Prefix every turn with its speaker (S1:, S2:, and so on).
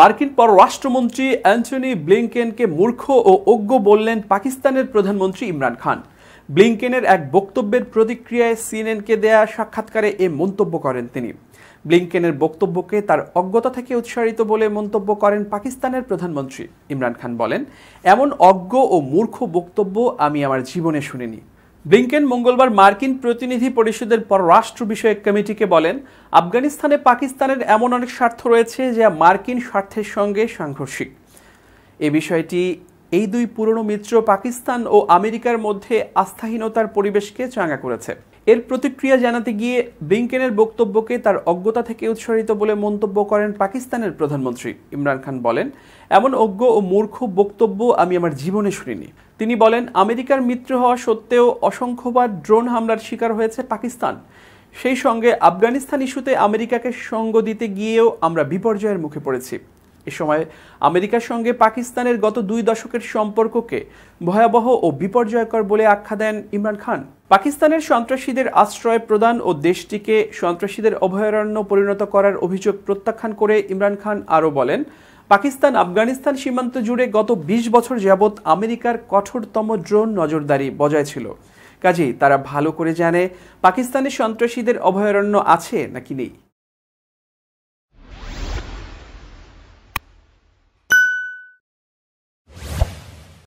S1: মার্কিন পররাষ্ট্রমন্ত্রী অ্যান্থনি ব্লিংকেনকে মূর্খ ও অজ্ঞ বললেন পাকিস্তানের প্রধানমন্ত্রী ইমরান খান ব্লিংকেনের এক বক্তব্যের প্রতিক্রিয়ায় সিএনএনকে দেয়া সাক্ষাৎকারে এ মন্তব্য করেন তিনি ব্লিংকেনের বক্তব্যকে তার অজ্ঞতা থেকে উৎসাহিত বলে মন্তব্য করেন পাকিস্তানের প্রধানমন্ত্রী ইমরান খান বলেন এমন অজ্ঞ ও মূর্খ বক্তব্য আমি আমার জীবনে শুনিনি ব্লিংকেন মঙ্গলবার মার্কিন প্রতিনিধি পরিষদের রাষ্ট্র বিষয়ক কমিটিকে বলেন আফগানিস্তানে পাকিস্তানের এমন অনেক স্বার্থ রয়েছে যা মার্কিন স্বার্থের সঙ্গে সাংঘর্ষিক এ বিষয়টি এই দুই পুরনো মিত্র পাকিস্তান ও আমেরিকার মধ্যে আস্থাহীনতার পরিবেশকে চাঙ্গা করেছে এর প্রতিক্রিয়া জানাতে গিয়ে ব্লিংকেনের বক্তব্যকে তার অজ্ঞতা থেকে উৎসাহিত বলে মন্তব্য করেন পাকিস্তানের প্রধানমন্ত্রী ইমরান খান বলেন এমন অজ্ঞ ও মূর্খ বক্তব্য আমি আমার জীবনে শুনিনি তিনি বলেন আমেরিকার মিত্র হওয়া সত্ত্বেও অসংখ্যবার ড্রোন হামলার শিকার হয়েছে পাকিস্তান সেই সঙ্গে আফগানিস্তান ইস্যুতে আমেরিকাকে সঙ্গ দিতে গিয়েও আমরা বিপর্যয়ের মুখে পড়েছি এ সময় আমেরিকার সঙ্গে পাকিস্তানের গত দুই দশকের সম্পর্ককে ভয়াবহ ও বিপর্যয়কর বলে আখ্যা দেন ইমরান খান পাকিস্তানের সন্ত্রাসীদের আশ্রয় প্রদান ও দেশটিকে সন্ত্রাসীদের অভয়ারণ্য পরিণত করার অভিযোগ প্রত্যাখ্যান করে ইমরান খান আরও বলেন পাকিস্তান আফগানিস্তান সীমান্ত জুড়ে গত ২০ বছর যাবৎ আমেরিকার কঠোরতম ড্রোন নজরদারি বজায় ছিল কাজেই তারা ভালো করে জানে পাকিস্তানের সন্ত্রাসীদের অভয়ারণ্য আছে নাকি নেই